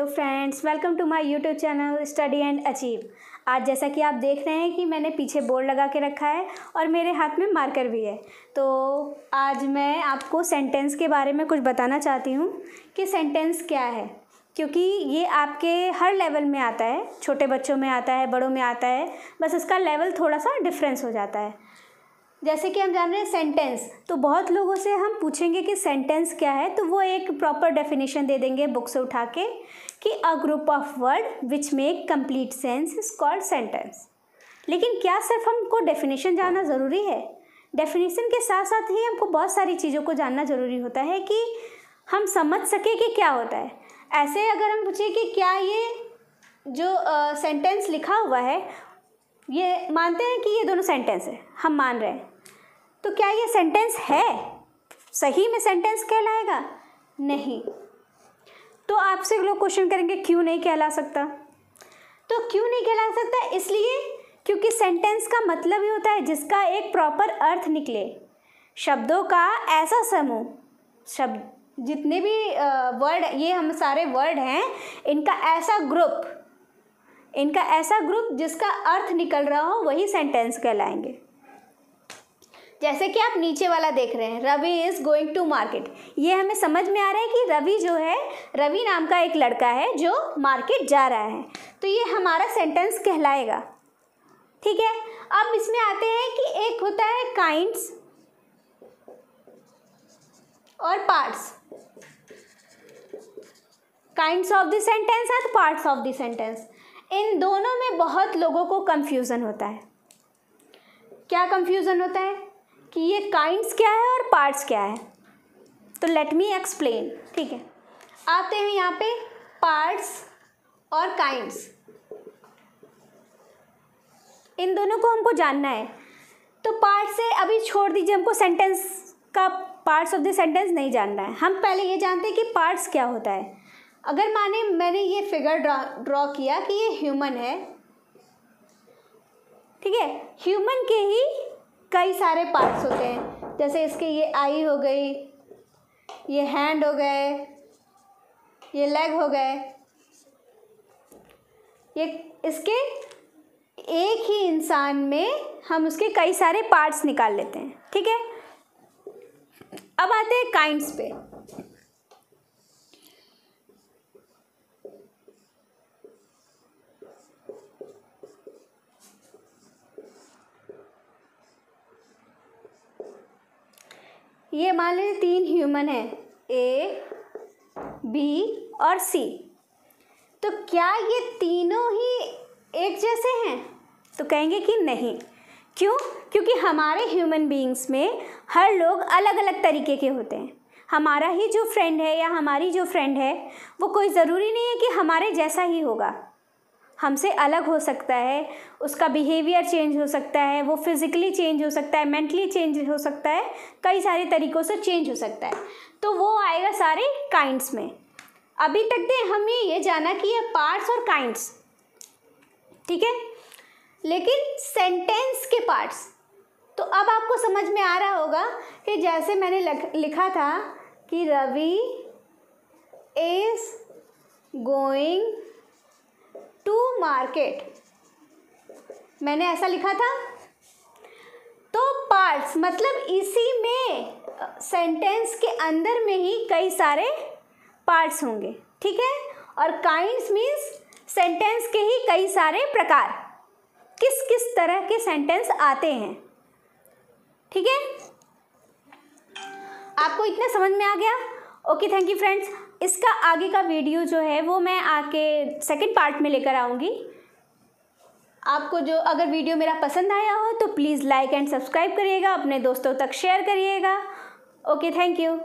hello friends welcome to my YouTube channel study and achieve आज जैसा कि आप देख रहे हैं कि मैंने पीछे बोर्ड लगा के रखा है और मेरे हाथ में मार्कर भी है तो आज मैं आपको सेंटेंस के बारे में कुछ बताना चाहती हूँ कि सेंटेंस क्या है क्योंकि ये आपके हर लेवल में आता है छोटे बच्चों में आता है बड़ों में आता है बस इसका लेवल थोड़ा सा डिफ्रेंस हो जाता है जैसे कि हम जान रहे हैं सेंटेंस तो बहुत लोगों से हम पूछेंगे कि सेंटेंस क्या है तो वो एक प्रॉपर डेफिनेशन दे देंगे बुक से उठा के कि a group of word which make complete sense is called sentence लेकिन क्या सिर्फ हमको डेफिनेशन जानना ज़रूरी है डेफिनेशन के साथ साथ ही हमको बहुत सारी चीज़ों को जानना ज़रूरी होता है कि हम समझ सकें कि क्या होता है ऐसे अगर हम पूछें कि क्या ये जो सेंटेंस uh, लिखा हुआ है ये मानते हैं कि ये दोनों सेंटेंस है हम मान रहे हैं तो क्या ये सेंटेंस है सही में सेंटेंस कहलाएगा नहीं तो आपसे लोग क्वेश्चन करेंगे क्यों नहीं कहला सकता तो क्यों नहीं कहला सकता इसलिए क्योंकि सेंटेंस का मतलब ही होता है जिसका एक प्रॉपर अर्थ निकले शब्दों का ऐसा समूह शब्द जितने भी वर्ड ये हम सारे वर्ड हैं इनका ऐसा ग्रुप इनका ऐसा ग्रुप जिसका अर्थ निकल रहा हो वही सेंटेंस कहलाएंगे जैसे कि आप नीचे वाला देख रहे हैं Ravi is going to market ये हमें समझ में आ रहा है कि रवि जो है रवि नाम का एक लड़का है जो मार्केट जा रहा है तो ये हमारा सेंटेंस कहलाएगा ठीक है अब इसमें आते हैं कि एक होता है काइंड्स और parts kinds of the sentence and parts of the sentence इन दोनों में बहुत लोगों को कंफ्यूजन होता है क्या कंफ्यूजन होता है कि ये काइंड्स क्या है और पार्ट्स क्या है तो लेट मी एक्सप्लेन ठीक है आते हैं यहाँ पे पार्ट्स और काइंड्स इन दोनों को हमको जानना है तो पार्ट से अभी छोड़ दीजिए हमको सेंटेंस का पार्ट्स ऑफ द सेंटेंस नहीं जानना है हम पहले ये जानते हैं कि पार्ट्स क्या होता है अगर माने मैंने ये फिगर ड्रा ड्रॉ किया कि ये ह्यूमन है ठीक है ह्यूमन के ही कई सारे पार्ट्स होते हैं जैसे इसके ये आई हो गई ये हैंड हो गए ये लेग हो गए ये इसके एक ही इंसान में हम उसके कई सारे पार्ट्स निकाल लेते हैं ठीक है अब आते हैं काइंड्स पे ये मान लीजिए तीन ह्यूमन हैं ए बी और सी तो क्या ये तीनों ही एक जैसे हैं तो कहेंगे कि नहीं क्यों क्योंकि हमारे ह्यूमन बीइंग्स में हर लोग अलग अलग तरीके के होते हैं हमारा ही जो फ्रेंड है या हमारी जो फ्रेंड है वो कोई ज़रूरी नहीं है कि हमारे जैसा ही होगा हमसे अलग हो सकता है उसका बिहेवियर चेंज हो सकता है वो फिज़िकली चेंज हो सकता है मेंटली चेंज हो सकता है कई सारे तरीक़ों से चेंज हो सकता है तो वो आएगा सारे काइंड्स में अभी तक दे हमें ये जाना कि ये पार्ट्स और काइंड्स ठीक है लेकिन सेंटेंस के पार्ट्स तो अब आपको समझ में आ रहा होगा कि जैसे मैंने लिखा था कि Ravi is going to market मैंने ऐसा लिखा था तो पार्ट्स मतलब इसी में सेंटेंस के अंदर में ही कई सारे पार्ट्स होंगे ठीक है और काइंड्स मीन्स सेंटेंस के ही कई सारे प्रकार किस किस तरह के सेंटेंस आते हैं ठीक है आपको इतना समझ में आ गया ओके थैंक यू फ्रेंड्स इसका आगे का वीडियो जो है वो मैं आके सेकेंड पार्ट में लेकर आऊँगी आपको जो अगर वीडियो मेरा पसंद आया हो तो प्लीज़ लाइक एंड सब्सक्राइब करिएगा अपने दोस्तों तक शेयर करिएगा ओके थैंक यू